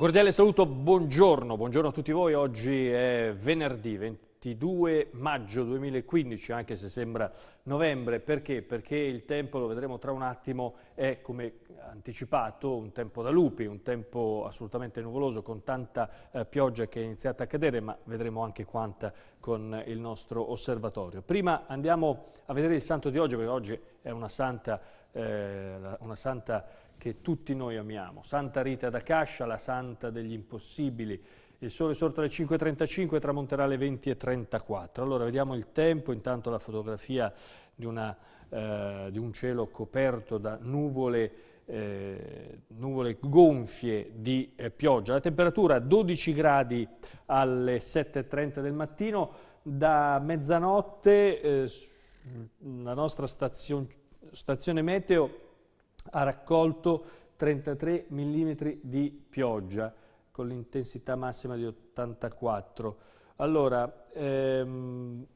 cordiale saluto, buongiorno, buongiorno a tutti voi. Oggi è venerdì 22 maggio 2015, anche se sembra novembre. Perché? Perché il tempo, lo vedremo tra un attimo, è come anticipato un tempo da lupi, un tempo assolutamente nuvoloso con tanta eh, pioggia che è iniziata a cadere, ma vedremo anche quanta con il nostro osservatorio. Prima andiamo a vedere il santo di oggi, perché oggi è una santa, eh, una santa che tutti noi amiamo. Santa Rita da Cascia, la santa degli impossibili. Il sole sorta alle 5.35 e tramonterà alle 20.34. Allora vediamo il tempo, intanto la fotografia di, una, eh, di un cielo coperto da nuvole, eh, nuvole gonfie di eh, pioggia. La temperatura 12 gradi alle 7.30 del mattino. Da mezzanotte eh, la nostra stazion, stazione meteo ha raccolto 33 mm di pioggia con l'intensità massima di 84. Allora, ehm,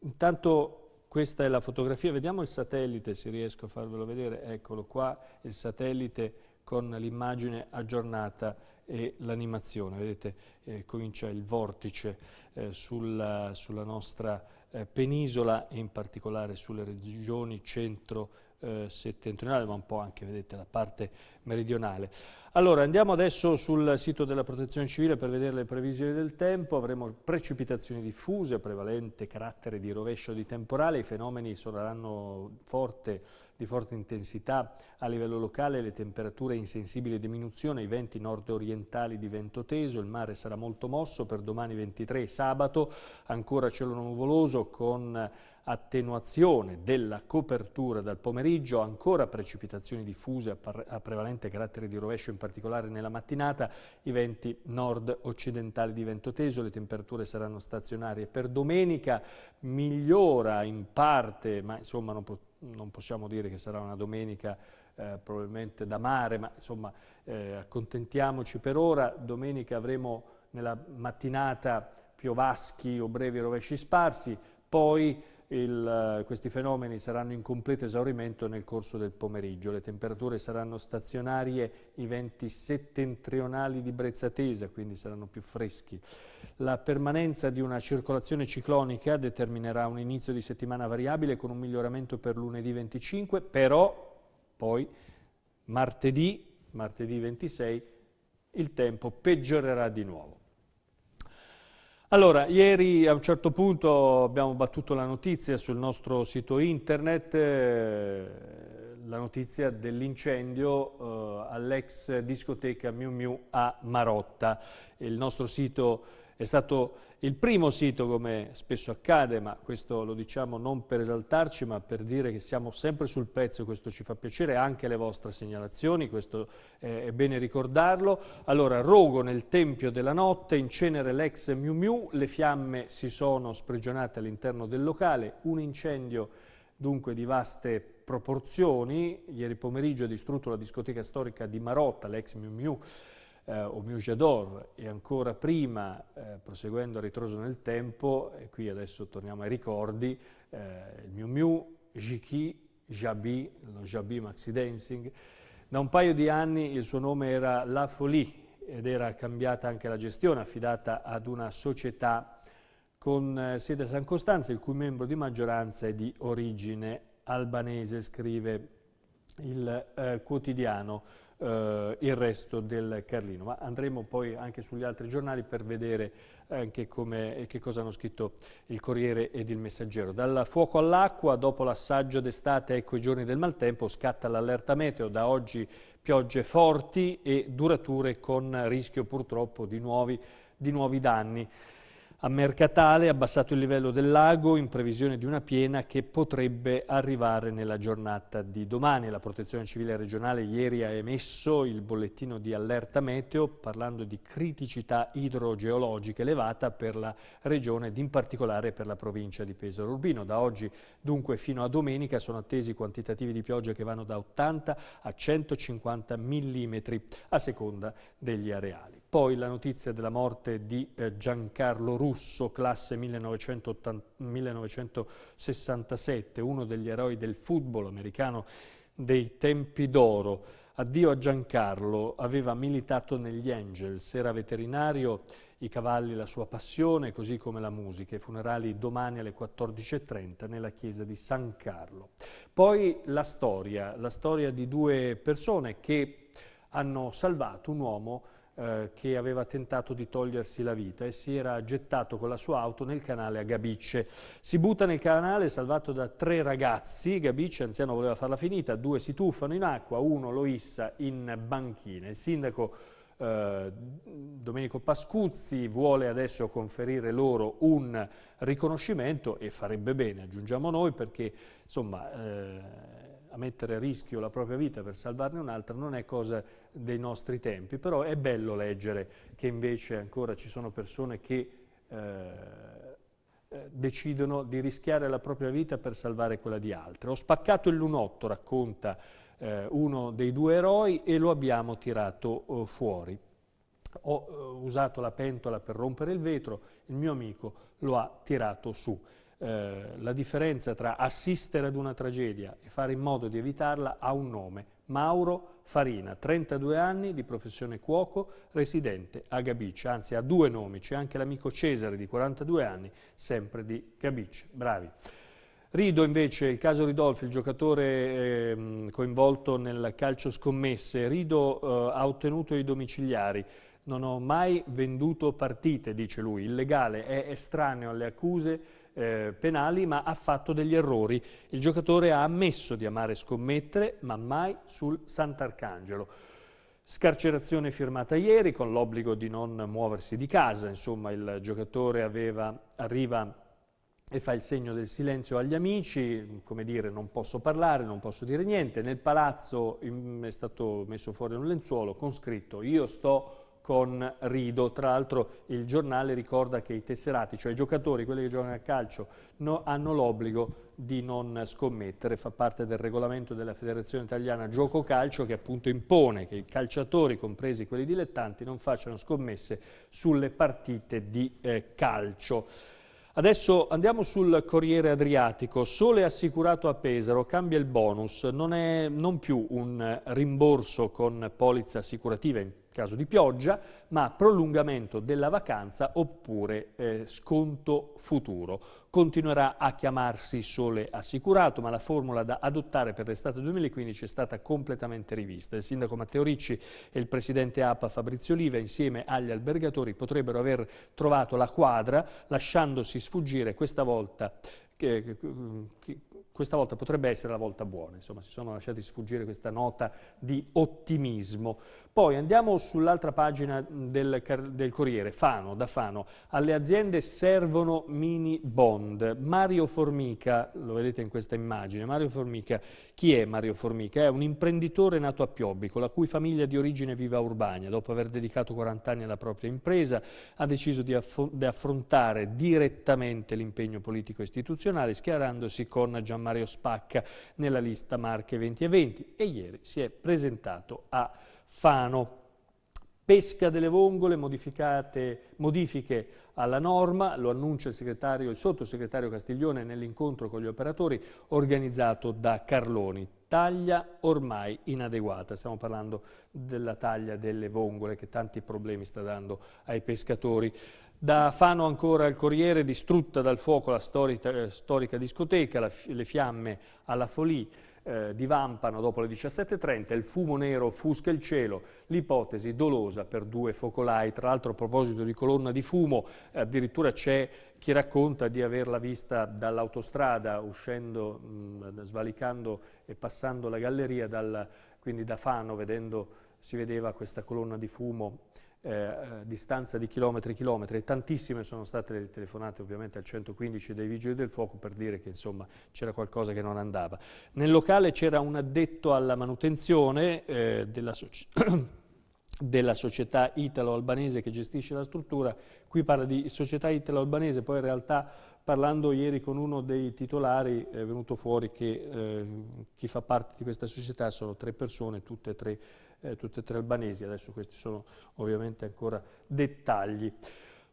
intanto questa è la fotografia, vediamo il satellite se riesco a farvelo vedere, eccolo qua, il satellite con l'immagine aggiornata e l'animazione, vedete eh, comincia il vortice eh, sulla, sulla, nostra eh, penisola e in particolare sulle regioni centro eh, settentrionale, ma un po' anche, vedete, la parte meridionale. Allora, andiamo adesso sul sito della Protezione Civile per vedere le previsioni del tempo. Avremo precipitazioni diffuse, prevalente carattere di rovescio di temporale, i fenomeni saranno forte, di forte intensità a livello locale, le temperature in sensibile diminuzione, i venti nord-orientali di vento teso, il mare sarà molto mosso per domani 23, sabato, ancora cielo nuvoloso con attenuazione della copertura dal pomeriggio, ancora precipitazioni diffuse a prevalente carattere di rovescio in particolare nella mattinata, i venti nord-occidentali di vento teso, le temperature saranno stazionarie per domenica, migliora in parte, ma insomma non, po non possiamo dire che sarà una domenica eh, probabilmente da mare, ma insomma eh, accontentiamoci per ora, domenica avremo nella mattinata piovaschi o brevi rovesci sparsi, poi il, eh, questi fenomeni saranno in completo esaurimento nel corso del pomeriggio. Le temperature saranno stazionarie, i venti settentrionali di brezza tesa, quindi saranno più freschi. La permanenza di una circolazione ciclonica determinerà un inizio di settimana variabile con un miglioramento per lunedì 25, però poi martedì, martedì 26, il tempo peggiorerà di nuovo. Allora, ieri a un certo punto abbiamo battuto la notizia sul nostro sito internet, eh, la notizia dell'incendio eh, all'ex discoteca Miu Miu a Marotta. Il nostro sito è stato il primo sito, come spesso accade, ma questo lo diciamo non per esaltarci, ma per dire che siamo sempre sul pezzo, questo ci fa piacere, anche le vostre segnalazioni, questo è bene ricordarlo. Allora, rogo nel tempio della notte, in cenere l'ex Miu Miu, le fiamme si sono sprigionate all'interno del locale, un incendio dunque di vaste proporzioni, ieri pomeriggio ha distrutto la discoteca storica di Marotta, l'ex Miu Miu, eh, Jador, e ancora prima, eh, proseguendo a ritroso nel tempo, e qui adesso torniamo ai ricordi, eh, il Miu Miu, Jiki, Jabi, lo Jabi Maxi Dancing. Da un paio di anni il suo nome era La Folie ed era cambiata anche la gestione, affidata ad una società con eh, sede a San Costanza, il cui membro di maggioranza è di origine albanese, scrive il eh, quotidiano eh, Il Resto del Carlino, ma andremo poi anche sugli altri giornali per vedere eh, anche come, eh, che cosa hanno scritto il Corriere ed il Messaggero. Dal fuoco all'acqua, dopo l'assaggio d'estate, ecco i giorni del maltempo, scatta l'allerta meteo, da oggi piogge forti e durature con rischio purtroppo di nuovi, di nuovi danni. A Mercatale abbassato il livello del lago in previsione di una piena che potrebbe arrivare nella giornata di domani. La Protezione Civile regionale ieri ha emesso il bollettino di allerta meteo parlando di criticità idrogeologica elevata per la regione ed in particolare per la provincia di Pesaro Urbino. Da oggi dunque fino a domenica sono attesi quantitativi di pioggia che vanno da 80 a 150 mm a seconda degli areali. Poi la notizia della morte di eh, Giancarlo Russo, classe 1980, 1967, uno degli eroi del football americano dei tempi d'oro. Addio a Giancarlo, aveva militato negli Angels, era veterinario, i cavalli la sua passione, così come la musica. I funerali domani alle 14.30 nella chiesa di San Carlo. Poi la storia, la storia di due persone che hanno salvato un uomo eh, che aveva tentato di togliersi la vita e si era gettato con la sua auto nel canale a Gabicce. Si butta nel canale salvato da tre ragazzi, Gabicce anziano voleva farla finita, due si tuffano in acqua, uno lo issa in banchina. Il sindaco eh, Domenico Pascuzzi vuole adesso conferire loro un riconoscimento e farebbe bene, aggiungiamo noi, perché insomma eh, a mettere a rischio la propria vita per salvarne un'altra non è cosa dei nostri tempi, però è bello leggere che invece ancora ci sono persone che eh, eh, decidono di rischiare la propria vita per salvare quella di altre. Ho spaccato il lunotto, racconta eh, uno dei due eroi, e lo abbiamo tirato eh, fuori. Ho eh, usato la pentola per rompere il vetro, il mio amico lo ha tirato su. Eh, la differenza tra assistere ad una tragedia e fare in modo di evitarla ha un nome. Mauro Farina, 32 anni, di professione cuoco, residente a Gabice, anzi ha due nomi, c'è anche l'amico Cesare di 42 anni, sempre di Gabice. Bravi. Rido invece, il caso Ridolfi, il giocatore eh, coinvolto nel calcio scommesse, Rido eh, ha ottenuto i domiciliari, non ho mai venduto partite, dice lui, il legale è estraneo alle accuse eh, penali, ma ha fatto degli errori. Il giocatore ha ammesso di amare scommettere, ma mai sul Sant'Arcangelo. Scarcerazione firmata ieri con l'obbligo di non muoversi di casa, insomma il giocatore aveva, arriva e fa il segno del silenzio agli amici, come dire non posso parlare, non posso dire niente, nel palazzo mm, è stato messo fuori un lenzuolo con scritto io sto con Rido. Tra l'altro il giornale ricorda che i tesserati, cioè i giocatori, quelli che giocano a calcio, no, hanno l'obbligo di non scommettere, fa parte del regolamento della Federazione Italiana Gioco Calcio che appunto impone che i calciatori, compresi quelli dilettanti, non facciano scommesse sulle partite di eh, calcio. Adesso andiamo sul Corriere Adriatico. Sole assicurato a Pesaro, cambia il bonus, non è non più un rimborso con polizza assicurativa, caso di pioggia, ma prolungamento della vacanza oppure eh, sconto futuro. Continuerà a chiamarsi sole assicurato, ma la formula da adottare per l'estate 2015 è stata completamente rivista. Il sindaco Matteo Ricci e il presidente APA Fabrizio Oliva insieme agli albergatori potrebbero aver trovato la quadra lasciandosi sfuggire questa volta che, che, questa volta potrebbe essere la volta buona, insomma si sono lasciati sfuggire questa nota di ottimismo. Poi andiamo sull'altra pagina del, del, Corriere, Fano, da Fano. Alle aziende servono mini bond. Mario Formica, lo vedete in questa immagine, Mario Formica, chi è Mario Formica? È un imprenditore nato a Piobbico, la cui famiglia di origine vive a Urbania. Dopo aver dedicato 40 anni alla propria impresa, ha deciso di, aff di affrontare direttamente l'impegno politico istituzionale, schierandosi con Gian Mario Spacca nella lista Marche 2020 e ieri si è presentato a Fano. Pesca delle vongole, modifiche alla norma, lo annuncia il, il sottosegretario Castiglione nell'incontro con gli operatori organizzato da Carloni. Taglia ormai inadeguata, stiamo parlando della taglia delle vongole che tanti problemi sta dando ai pescatori. Da Fano ancora il Corriere, distrutta dal fuoco la storica, eh, storica discoteca, la, le fiamme alla Folie, eh, divampano dopo le 17.30, il fumo nero fusca il cielo, l'ipotesi dolosa per due focolai. Tra l'altro a proposito di colonna di fumo, addirittura c'è chi racconta di averla vista dall'autostrada, uscendo, mh, svalicando e passando la galleria, dal, quindi da Fano, vedendo, si vedeva questa colonna di fumo eh, eh, distanza di chilometri e chilometri, tantissime sono state le telefonate ovviamente al 115 dei Vigili del Fuoco per dire che insomma c'era qualcosa che non andava. Nel locale c'era un addetto alla manutenzione eh, della, so della società italo-albanese che gestisce la struttura, qui parla di società italo-albanese, poi in realtà parlando ieri con uno dei titolari è venuto fuori che eh, chi fa parte di questa società sono tre persone, tutte e tre eh, tutte e tre albanesi, adesso questi sono ovviamente ancora dettagli.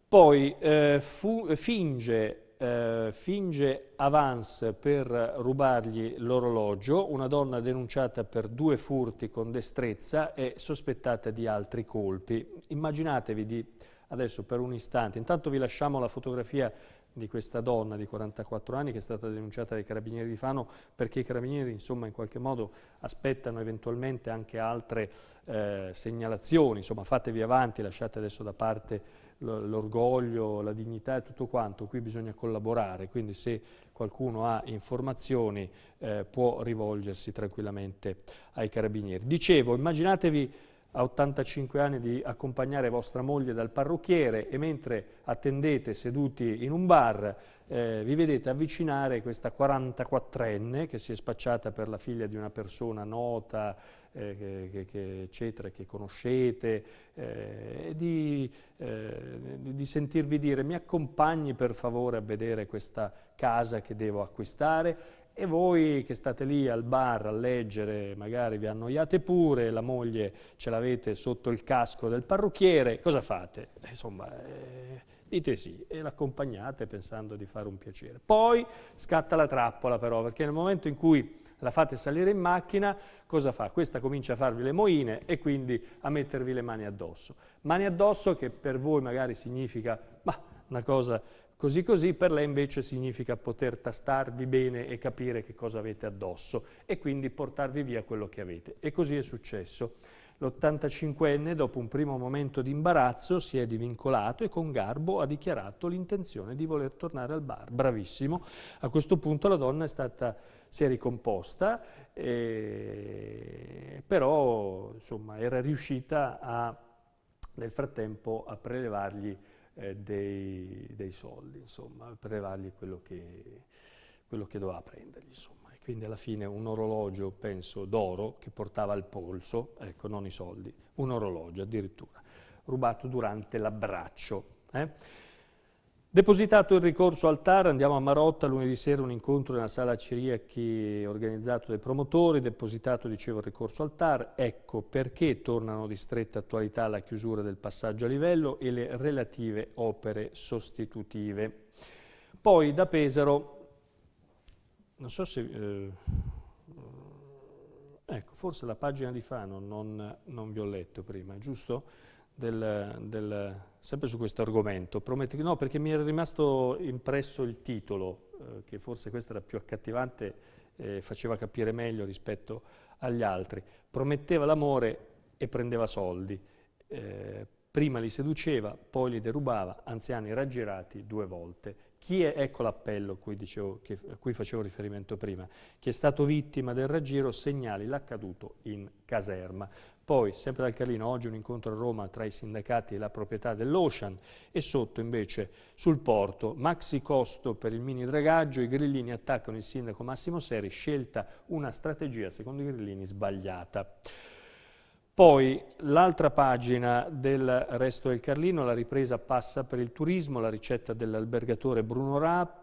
Poi eh, fu, finge, eh, finge avance per rubargli l'orologio, una donna denunciata per due furti con destrezza e sospettata di altri colpi. Immaginatevi di adesso per un istante, intanto vi lasciamo la fotografia di questa donna di 44 anni che è stata denunciata dai carabinieri di Fano perché i carabinieri insomma in qualche modo aspettano eventualmente anche altre eh, segnalazioni, insomma fatevi avanti, lasciate adesso da parte l'orgoglio, la dignità e tutto quanto, qui bisogna collaborare, quindi se qualcuno ha informazioni eh, può rivolgersi tranquillamente ai carabinieri. Dicevo, immaginatevi a 85 anni di accompagnare vostra moglie dal parrucchiere e mentre attendete seduti in un bar eh, vi vedete avvicinare questa 44enne che si è spacciata per la figlia di una persona nota, eh, che, che, eccetera, che conoscete, eh, e di, eh, di sentirvi dire mi accompagni per favore a vedere questa casa che devo acquistare e voi che state lì al bar a leggere, magari vi annoiate pure, la moglie ce l'avete sotto il casco del parrucchiere, cosa fate? Eh, insomma, eh, dite sì e l'accompagnate pensando di fare un piacere. Poi scatta la trappola però, perché nel momento in cui la fate salire in macchina, cosa fa? Questa comincia a farvi le moine e quindi a mettervi le mani addosso. Mani addosso che per voi magari significa, ma una cosa Così così per lei invece significa poter tastarvi bene e capire che cosa avete addosso e quindi portarvi via quello che avete. E così è successo. L'85enne, dopo un primo momento di imbarazzo, si è divincolato e con garbo ha dichiarato l'intenzione di voler tornare al bar. Bravissimo. A questo punto la donna è stata, si è ricomposta, eh, però insomma, era riuscita a, nel frattempo a prelevargli eh, dei, dei, soldi, insomma, per levargli quello che, quello che doveva prendergli, insomma. E quindi alla fine un orologio, penso, d'oro che portava al polso, ecco, non i soldi, un orologio addirittura, rubato durante l'abbraccio. Eh? Depositato il ricorso al TAR, andiamo a Marotta, lunedì sera un incontro nella sala Ciriachi organizzato dai promotori, depositato dicevo il ricorso al TAR, ecco perché tornano di stretta attualità la chiusura del passaggio a livello e le relative opere sostitutive. Poi da Pesaro, non so se... Eh, ecco, forse la pagina di Fano non, non vi ho letto prima, giusto? del, del, sempre su questo argomento. Prometti, no, perché mi era rimasto impresso il titolo, eh, che forse questo era più accattivante, eh, faceva capire meglio rispetto agli altri. Prometteva l'amore e prendeva soldi. Eh, prima li seduceva, poi li derubava, anziani raggirati due volte. Chi è, ecco l'appello a cui facevo riferimento prima, chi è stato vittima del raggiro segnali l'accaduto in caserma. Poi, sempre dal Carlino, oggi un incontro a Roma tra i sindacati e la proprietà dell'Ocean e sotto invece sul porto, maxi costo per il mini dragaggio, i grillini attaccano il sindaco Massimo Seri, scelta una strategia secondo i grillini sbagliata. Poi l'altra pagina del resto del Carlino, la ripresa passa per il turismo, la ricetta dell'albergatore Bruno Rapp,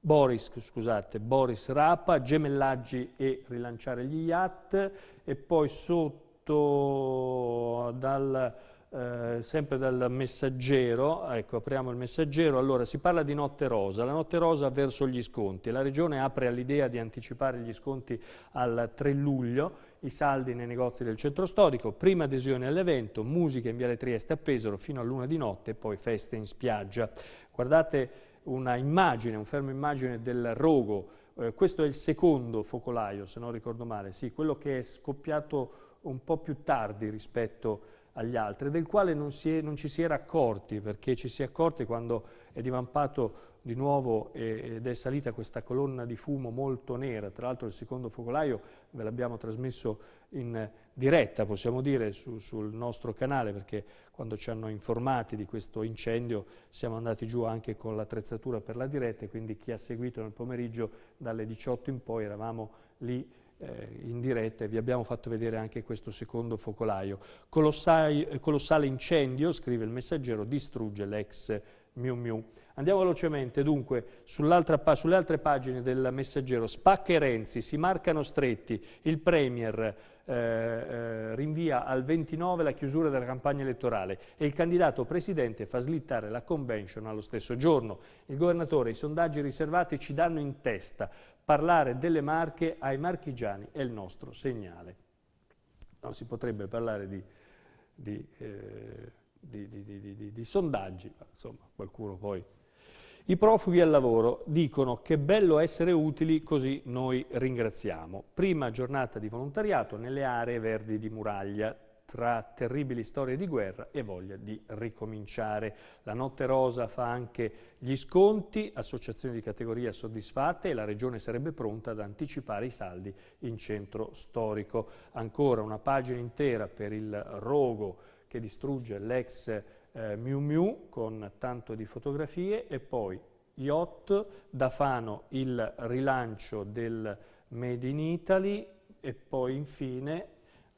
Boris, scusate, Boris Rapa, gemellaggi e rilanciare gli yacht e poi sotto letto dal, eh, sempre dal messaggero, ecco apriamo il messaggero, allora si parla di notte rosa, la notte rosa verso gli sconti, la regione apre all'idea di anticipare gli sconti al 3 luglio, i saldi nei negozi del centro storico, prima adesione all'evento, musica in Viale Trieste a Pesaro fino a luna di notte e poi feste in spiaggia. Guardate una immagine, un fermo immagine del rogo, eh, questo è il secondo focolaio, se non ricordo male, sì, quello che è scoppiato un po' più tardi rispetto agli altri, del quale non, si è, non ci si era accorti, perché ci si è accorti quando è divampato di nuovo ed è salita questa colonna di fumo molto nera, tra l'altro il secondo focolaio ve l'abbiamo trasmesso in diretta, possiamo dire, su, sul nostro canale, perché quando ci hanno informati di questo incendio siamo andati giù anche con l'attrezzatura per la diretta, quindi chi ha seguito nel pomeriggio dalle 18 in poi eravamo lì eh, in diretta e vi abbiamo fatto vedere anche questo secondo focolaio. Colossai, eh, colossale incendio, scrive il messaggero, distrugge l'ex Miu Miu. Andiamo velocemente dunque sulle altre pagine del messaggero. Spacca e Renzi si marcano stretti, il Premier eh, eh, rinvia al 29 la chiusura della campagna elettorale e il candidato presidente fa slittare la convention allo stesso giorno. Il governatore, i sondaggi riservati ci danno in testa, parlare delle Marche ai marchigiani è il nostro segnale. Non si potrebbe parlare di, di, eh, di, di sondaggi, ma insomma qualcuno poi... I profughi al lavoro dicono che è bello essere utili, così noi ringraziamo. Prima giornata di volontariato nelle aree verdi di Muraglia, tra terribili storie di guerra e voglia di ricominciare. La Notte Rosa fa anche gli sconti, associazioni di categoria soddisfatte e la Regione sarebbe pronta ad anticipare i saldi in centro storico. Ancora una pagina intera per il rogo che distrugge l'ex eh, Miu Miu con tanto di fotografie e poi Yacht, da Fano il rilancio del Made in Italy e poi infine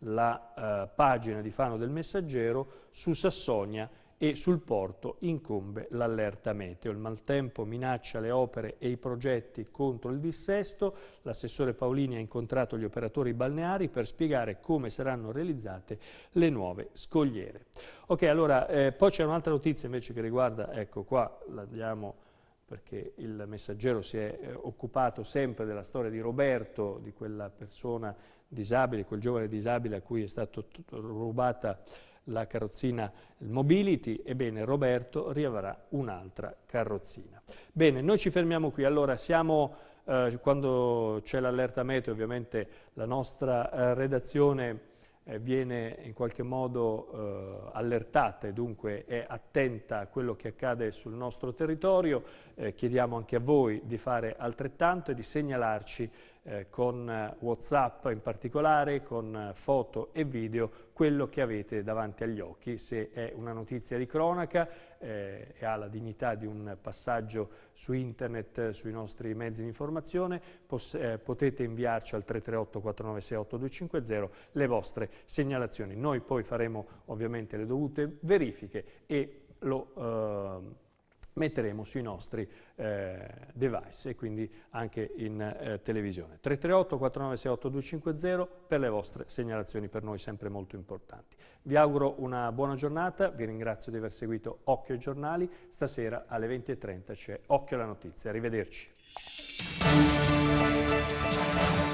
la eh, pagina di Fano del Messaggero, su Sassonia e sul porto incombe l'allerta meteo. Il maltempo minaccia le opere e i progetti contro il dissesto. L'assessore Paolini ha incontrato gli operatori balneari per spiegare come saranno realizzate le nuove scogliere. Ok, allora, eh, poi c'è un'altra notizia invece che riguarda, ecco qua, la diamo perché il messaggero si è eh, occupato sempre della storia di Roberto, di quella persona disabile, quel giovane disabile a cui è stata rubata la carrozzina Mobility, ebbene Roberto riavrà un'altra carrozzina. Bene, noi ci fermiamo qui, allora siamo, eh, quando c'è l'allerta meteo ovviamente la nostra eh, redazione eh, viene in qualche modo eh, allertata e dunque è attenta a quello che accade sul nostro territorio, eh, chiediamo anche a voi di fare altrettanto e di segnalarci eh, con Whatsapp in particolare, con foto e video, quello che avete davanti agli occhi, se è una notizia di cronaca eh, e ha la dignità di un passaggio su internet, sui nostri mezzi di informazione, eh, potete inviarci al 338 4968 250 le vostre segnalazioni. Noi poi faremo ovviamente le dovute verifiche e lo ehm, metteremo sui nostri eh, device e quindi anche in eh, televisione. 338 4968 250 per le vostre segnalazioni, per noi sempre molto importanti. Vi auguro una buona giornata, vi ringrazio di aver seguito Occhio ai giornali, stasera alle 20.30 c'è Occhio alla notizia, arrivederci.